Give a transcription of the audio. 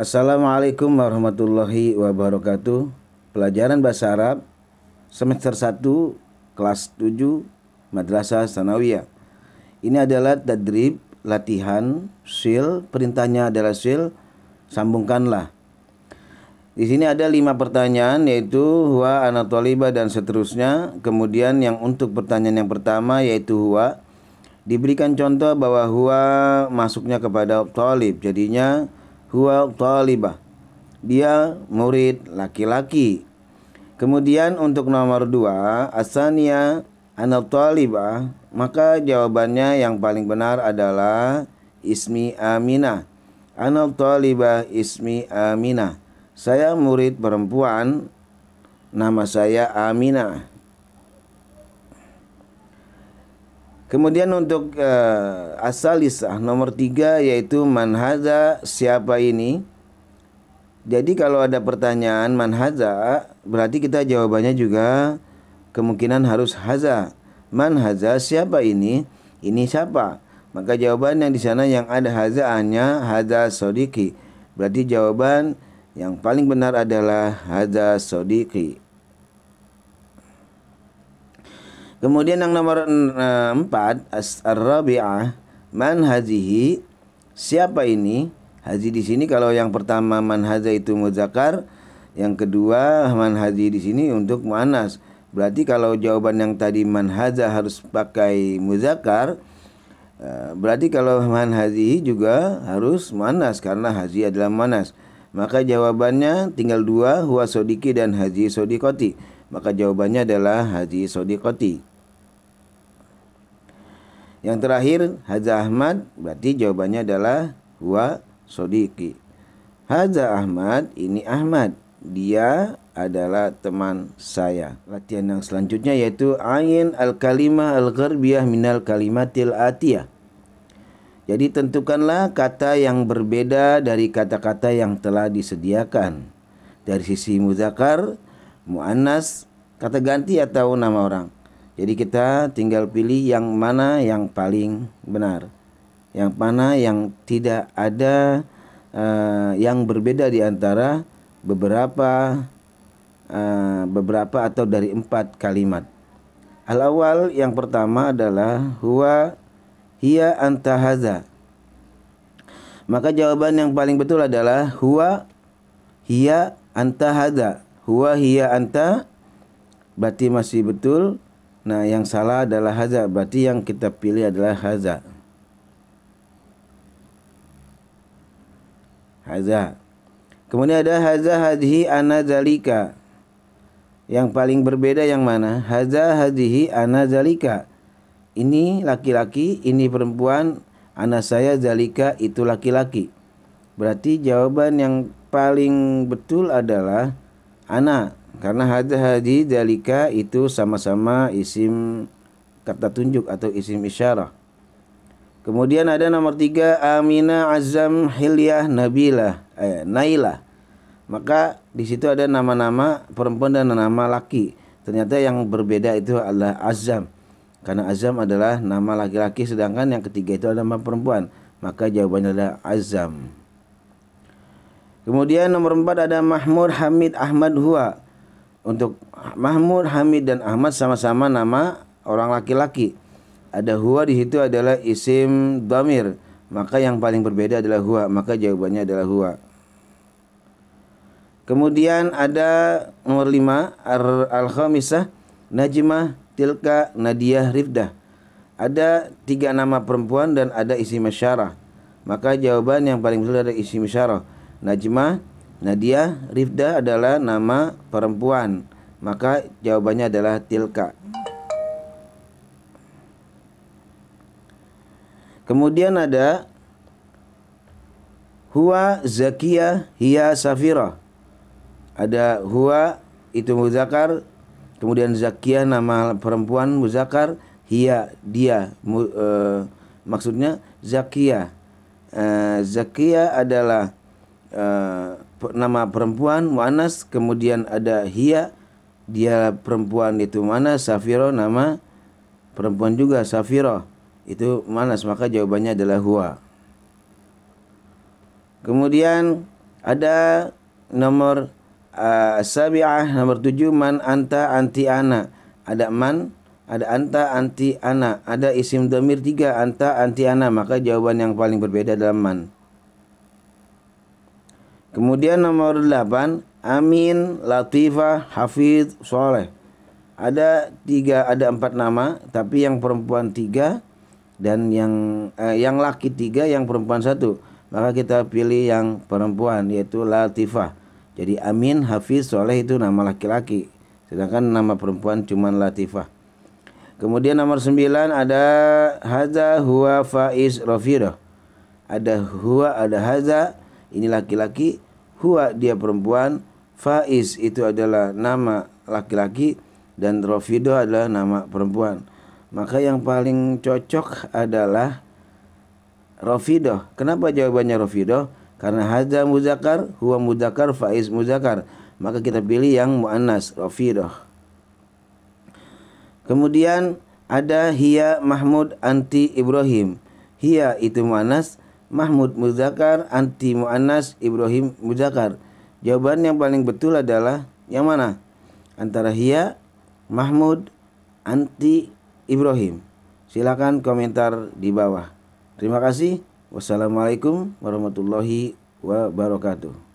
Assalamualaikum warahmatullahi wabarakatuh. Pelajaran Bahasa Arab semester 1 kelas 7 Madrasah Sanawiyah. Ini adalah tadrib, latihan, sil, perintahnya adalah sil, sambungkanlah. Di sini ada lima pertanyaan yaitu huwa anatoliba dan seterusnya. Kemudian yang untuk pertanyaan yang pertama yaitu huwa diberikan contoh bahwa huwa masuknya kepada tolib. Jadinya huwa talibah. Dia murid laki-laki. Kemudian untuk nomor dua, asania anak talibah, maka jawabannya yang paling benar adalah ismi Amina. Anak talibah ismi Amina, Saya murid perempuan, nama saya Aminah. Kemudian untuk uh, eh, asalisah nomor tiga yaitu manhaza siapa ini. Jadi kalau ada pertanyaan manhaza berarti kita jawabannya juga kemungkinan harus haza. Manhaza siapa ini? Ini siapa? Maka jawaban yang di sana yang ada hazaannya haza sodiki. Berarti jawaban yang paling benar adalah haza sodiki. Kemudian yang nomor eh, empat as-rabi'ah man hazihi siapa ini? Haji di sini kalau yang pertama man haza itu muzakar yang kedua man haji di sini untuk mu'anas Berarti kalau jawaban yang tadi man haza harus pakai muzakar eh, berarti kalau man haji juga harus mu'anas karena haji adalah mu'anas Maka jawabannya tinggal dua huwa sodiki dan haji sodikoti. Maka jawabannya adalah haji sodikoti. Yang terakhir Haza Ahmad berarti jawabannya adalah huwa sodiki. Haza Ahmad ini Ahmad. Dia adalah teman saya. Latihan yang selanjutnya yaitu ain al-kalimah al-gharbiyah minal kalimatil atiyah. Jadi tentukanlah kata yang berbeda dari kata-kata yang telah disediakan. Dari sisi muzakar, muannas, kata ganti atau nama orang. Jadi kita tinggal pilih yang mana yang paling benar, yang mana yang tidak ada uh, yang berbeda di antara beberapa uh, beberapa atau dari empat kalimat. Hal awal yang pertama adalah huwa hiya antahaza. Maka jawaban yang paling betul adalah huwa hiya antahaza. Huwa hiya anta berarti masih betul Nah, yang salah adalah haza, berarti yang kita pilih adalah haza. Haza. Kemudian ada haza hadhi ana zalika. Yang paling berbeda yang mana? Haza hadhi ana zalika. Ini laki-laki, ini perempuan, anak saya zalika itu laki-laki. Berarti jawaban yang paling betul adalah anak karena had hadi dalika itu sama-sama isim kata tunjuk atau isim isyarah. Kemudian ada nomor tiga Amina Azam Hilyah Nabilah eh, Nailah. Maka di situ ada nama-nama perempuan dan nama laki. Ternyata yang berbeda itu adalah Azam. Karena Azam adalah nama laki-laki sedangkan yang ketiga itu adalah nama perempuan. Maka jawabannya adalah Azam. Kemudian nomor empat ada Mahmud Hamid Ahmad Hua untuk Mahmud, Hamid dan Ahmad sama-sama nama orang laki-laki. Ada huwa di situ adalah isim damir. Maka yang paling berbeda adalah huwa, maka jawabannya adalah huwa. Kemudian ada nomor lima, al-khamisah Najmah, Tilka, Nadiah, Rifdah. Ada tiga nama perempuan dan ada isim syarah. Maka jawaban yang paling besar adalah isim syarah. Najmah, Nadia Rifda adalah nama perempuan Maka jawabannya adalah Tilka Kemudian ada Hua Zakia Hia Safira Ada Hua itu muzakar Kemudian Zakia nama perempuan muzakar Hia dia mu, e, Maksudnya Zakia e, Zakia adalah e, nama perempuan mu'anas kemudian ada Hia dia perempuan itu mana safiro nama perempuan juga safiro itu manas maka jawabannya adalah Hua kemudian ada nomor uh, sabi'ah nomor tujuh man anta anti ana ada man ada anta anti ana ada isim domir tiga anta anti ana maka jawaban yang paling berbeda adalah man Kemudian nomor 8 Amin, Latifah, Hafid, Soleh. Ada tiga, ada empat nama, tapi yang perempuan tiga dan yang eh, yang laki tiga, yang perempuan satu. Maka kita pilih yang perempuan yaitu Latifah. Jadi Amin, Hafiz, Soleh itu nama laki-laki. Sedangkan nama perempuan cuma Latifah. Kemudian nomor sembilan ada Haza, Hua Faiz, Rafidah. Ada Hua ada Haza, ini laki-laki huwa dia perempuan faiz itu adalah nama laki-laki dan rofido adalah nama perempuan maka yang paling cocok adalah rofido kenapa jawabannya rofido karena hadza muzakar huwa muzakar faiz muzakar maka kita pilih yang muannas rofido kemudian ada Hia mahmud anti ibrahim Hia itu muannas Mahmud Muzakar, anti Mu'anas, Ibrahim Muzakar. Jawaban yang paling betul adalah yang mana? Antara Hia, Mahmud, anti Ibrahim. Silakan komentar di bawah. Terima kasih. Wassalamualaikum warahmatullahi wabarakatuh.